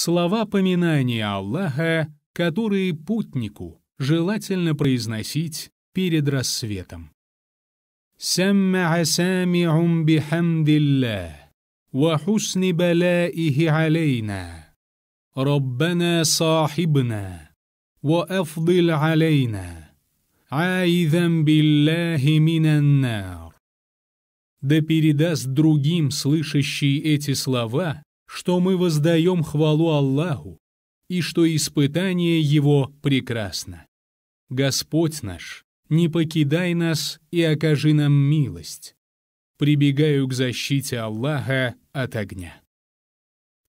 Слова поминания Аллаха, которые путнику желательно произносить перед рассветом. سمع سامع بحمد الله وحسن بلائه علينا ربنا صاحبنا وأفضل علينا عايذا بالله من النار Да передаст другим, слышащий эти слова, что мы воздаем хвалу Аллаху и что испытание Его прекрасно. Господь наш, не покидай нас и окажи нам милость. Прибегаю к защите Аллаха от огня.